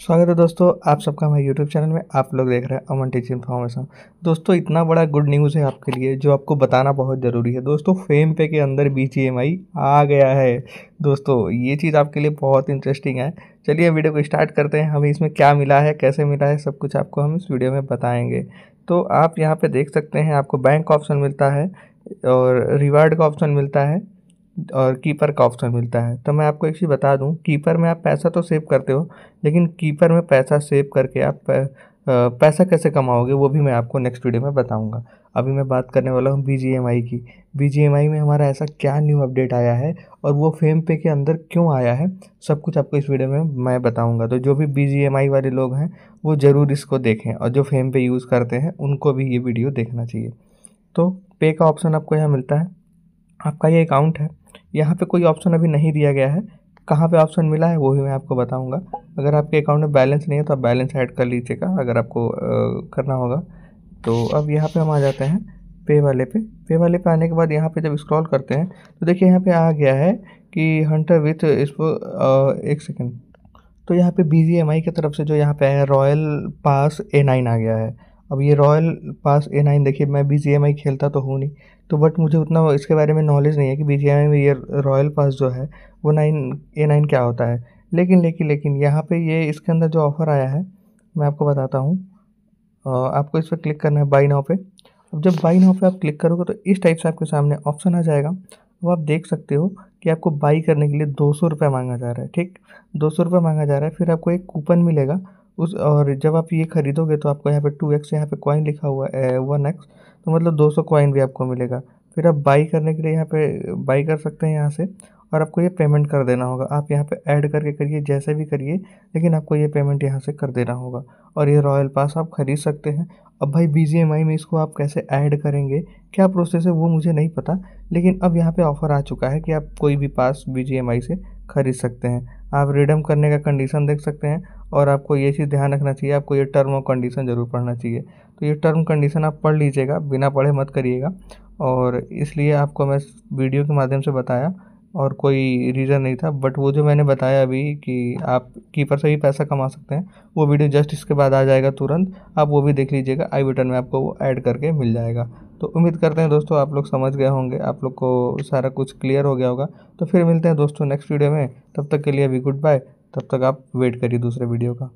स्वागत है दोस्तों आप सबका हमारे यूट्यूब चैनल में आप लोग देख रहे हैं अमन टीच इन्फॉर्मेशन दोस्तों इतना बड़ा गुड न्यूज़ है आपके लिए जो आपको बताना बहुत ज़रूरी है दोस्तों फेम पे के अंदर बी e आ गया है दोस्तों ये चीज़ आपके लिए बहुत इंटरेस्टिंग है चलिए वीडियो को स्टार्ट करते हैं हमें इसमें क्या मिला है कैसे मिला है सब कुछ आपको हम इस वीडियो में बताएँगे तो आप यहाँ पर देख सकते हैं आपको बैंक ऑप्शन मिलता है और रिवार्ड का ऑप्शन मिलता है और कीपर का ऑप्शन मिलता है तो मैं आपको एक चीज़ बता दूं कीपर में आप पैसा तो सेव करते हो लेकिन कीपर में पैसा सेव करके आप पैसा कैसे कमाओगे वो भी मैं आपको नेक्स्ट वीडियो में बताऊंगा अभी मैं बात करने वाला हूँ बी की बी में हमारा ऐसा क्या न्यू अपडेट आया है और वो फेम पे के अंदर क्यों आया है सब कुछ आपको इस वीडियो में मैं बताऊंगा तो जो भी बी वाले लोग हैं वो ज़रूर इसको देखें और जो फेम पे यूज़ करते हैं उनको भी ये वीडियो देखना चाहिए तो पे का ऑप्शन आपको यहाँ मिलता है आपका ये अकाउंट है यहाँ पे कोई ऑप्शन अभी नहीं दिया गया है कहाँ पे ऑप्शन मिला है वो भी मैं आपको बताऊंगा अगर आपके अकाउंट में बैलेंस नहीं है तो आप बैलेंस ऐड कर लीजिएगा अगर आपको आ, करना होगा तो अब यहाँ पे हम आ जाते हैं पे वाले पे पे वाले पे आने के बाद यहाँ पे जब स्क्रॉल करते हैं तो देखिए यहाँ पे आ गया है कि हंटर विथ इसको एक सेकेंड तो यहाँ पे बी की तरफ से जो यहाँ पे है रॉयल पास ए नाइन आ गया है अब ये रॉयल पास ए नाइन देखिए मैं बी जी एम आई खेलता तो हूँ नहीं तो बट मुझे उतना इसके बारे में नॉलेज नहीं है कि बी जी एम आई में ये रॉयल पास जो है वो नाइन ए नाइन क्या होता है लेकिन लेकिन लेकिन यहाँ पे ये इसके अंदर जो ऑफ़र आया है मैं आपको बताता हूँ आपको इस पर क्लिक करना है बाई नाव पे अब जब बाई नाव पे आप क्लिक करोगे तो इस टाइप से आपके सामने ऑप्शन आ जाएगा वो आप देख सकते हो कि आपको बाई करने के लिए दो सौ रुपये मांगा जा रहा है ठीक दो सौ रुपये मांगा जा रहा है फिर आपको एक कूपन मिलेगा उस और जब आप ये ख़रीदोगे तो आपको यहाँ पे टू एक्स यहाँ पे कॉइन लिखा हुआ है वन एक्स तो मतलब दो सौ कॉइन भी आपको मिलेगा फिर आप बाई करने के लिए यहाँ पे बाई कर सकते हैं यहाँ से और आपको ये पेमेंट कर देना होगा आप यहाँ पे ऐड करके करिए जैसे भी करिए लेकिन आपको ये पेमेंट यहाँ से कर देना होगा और ये रॉयल पास आप ख़रीद सकते हैं अब भाई बी में इसको आप कैसे ऐड करेंगे क्या प्रोसेस है वो मुझे नहीं पता लेकिन अब यहाँ पे ऑफ़र आ चुका है कि आप कोई भी पास बी से ख़रीद सकते हैं आप रिडम करने का कंडीशन देख सकते हैं और आपको ये चीज़ ध्यान रखना चाहिए आपको ये टर्म और कंडीशन ज़रूर पढ़ना चाहिए तो ये टर्म कंडीशन आप पढ़ लीजिएगा बिना पढ़े मत करिएगा और इसलिए आपको मैं वीडियो के माध्यम से बताया और कोई रीज़न नहीं था बट वो जो मैंने बताया अभी कि आप कीपर से भी पैसा कमा सकते हैं वो वीडियो जस्ट इसके बाद आ जाएगा तुरंत आप वो भी देख लीजिएगा आई बटन में आपको वो ऐड करके मिल जाएगा तो उम्मीद करते हैं दोस्तों आप लोग समझ गए होंगे आप लोग को सारा कुछ क्लियर हो गया होगा तो फिर मिलते हैं दोस्तों नेक्स्ट वीडियो में तब तक के लिए अभी गुड बाय तब तक आप वेट करिए दूसरे वीडियो का